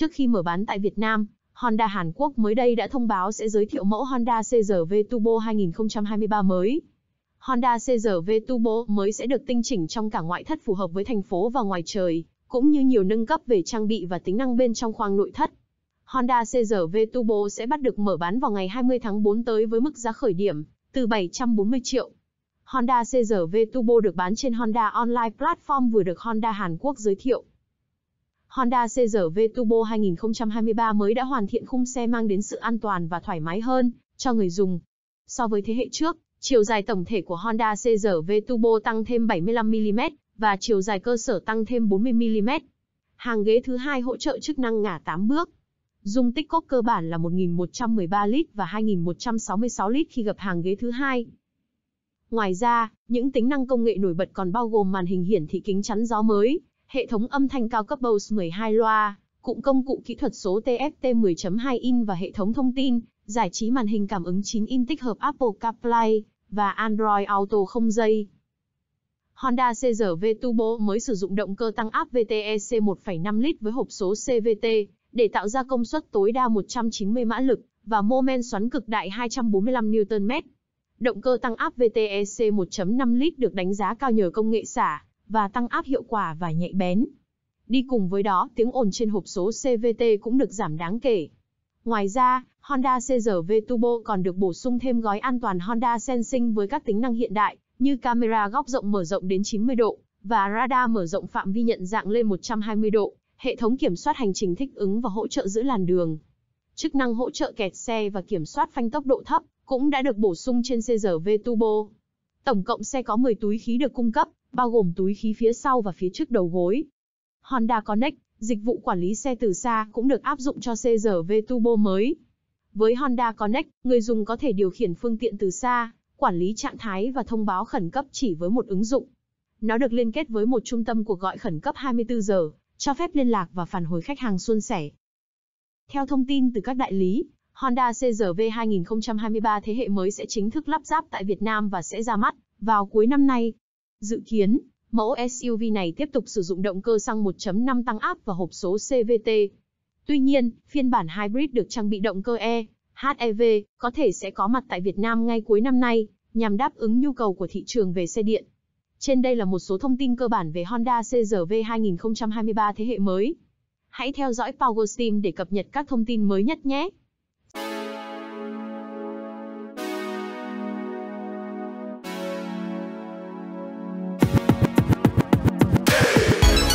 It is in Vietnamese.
Trước khi mở bán tại Việt Nam, Honda Hàn Quốc mới đây đã thông báo sẽ giới thiệu mẫu Honda CR-V Turbo 2023 mới. Honda CR-V Turbo mới sẽ được tinh chỉnh trong cả ngoại thất phù hợp với thành phố và ngoài trời, cũng như nhiều nâng cấp về trang bị và tính năng bên trong khoang nội thất. Honda CR-V Turbo sẽ bắt được mở bán vào ngày 20 tháng 4 tới với mức giá khởi điểm từ 740 triệu. Honda CR-V Turbo được bán trên Honda Online Platform vừa được Honda Hàn Quốc giới thiệu. Honda CR-V Turbo 2023 mới đã hoàn thiện khung xe mang đến sự an toàn và thoải mái hơn cho người dùng. So với thế hệ trước, chiều dài tổng thể của Honda CR-V Turbo tăng thêm 75mm và chiều dài cơ sở tăng thêm 40mm. Hàng ghế thứ hai hỗ trợ chức năng ngả 8 bước. Dung tích cốc cơ bản là 1113 lít và 2166 lít khi gặp hàng ghế thứ hai. Ngoài ra, những tính năng công nghệ nổi bật còn bao gồm màn hình hiển thị kính chắn gió mới, hệ thống âm thanh cao cấp Bose 12 loa, cụm công cụ kỹ thuật số TFT 10.2 in và hệ thống thông tin, giải trí màn hình cảm ứng 9 in tích hợp Apple CarPlay và Android Auto không dây. Honda CR-V Turbo mới sử dụng động cơ tăng áp VTEC 1,5 lít với hộp số CVT để tạo ra công suất tối đa 190 mã lực và mô men xoắn cực đại 245 Nm. Động cơ tăng áp VTEC 1.5 lít được đánh giá cao nhờ công nghệ xả và tăng áp hiệu quả và nhạy bén. Đi cùng với đó, tiếng ồn trên hộp số CVT cũng được giảm đáng kể. Ngoài ra, Honda CR-V Turbo còn được bổ sung thêm gói an toàn Honda Sensing với các tính năng hiện đại, như camera góc rộng mở rộng đến 90 độ và radar mở rộng phạm vi nhận dạng lên 120 độ, hệ thống kiểm soát hành trình thích ứng và hỗ trợ giữ làn đường. Chức năng hỗ trợ kẹt xe và kiểm soát phanh tốc độ thấp cũng đã được bổ sung trên CR-V Turbo. Tổng cộng xe có 10 túi khí được cung cấp, bao gồm túi khí phía sau và phía trước đầu gối. Honda Connect, dịch vụ quản lý xe từ xa cũng được áp dụng cho CRV Turbo mới. Với Honda Connect, người dùng có thể điều khiển phương tiện từ xa, quản lý trạng thái và thông báo khẩn cấp chỉ với một ứng dụng. Nó được liên kết với một trung tâm cuộc gọi khẩn cấp 24 giờ, cho phép liên lạc và phản hồi khách hàng suôn sẻ. Theo thông tin từ các đại lý, Honda CRV 2023 thế hệ mới sẽ chính thức lắp ráp tại Việt Nam và sẽ ra mắt vào cuối năm nay. Dự kiến, mẫu SUV này tiếp tục sử dụng động cơ xăng 1.5 tăng áp và hộp số CVT. Tuy nhiên, phiên bản hybrid được trang bị động cơ E, HEV, có thể sẽ có mặt tại Việt Nam ngay cuối năm nay, nhằm đáp ứng nhu cầu của thị trường về xe điện. Trên đây là một số thông tin cơ bản về Honda CRV 2023 thế hệ mới. Hãy theo dõi Power để cập nhật các thông tin mới nhất nhé!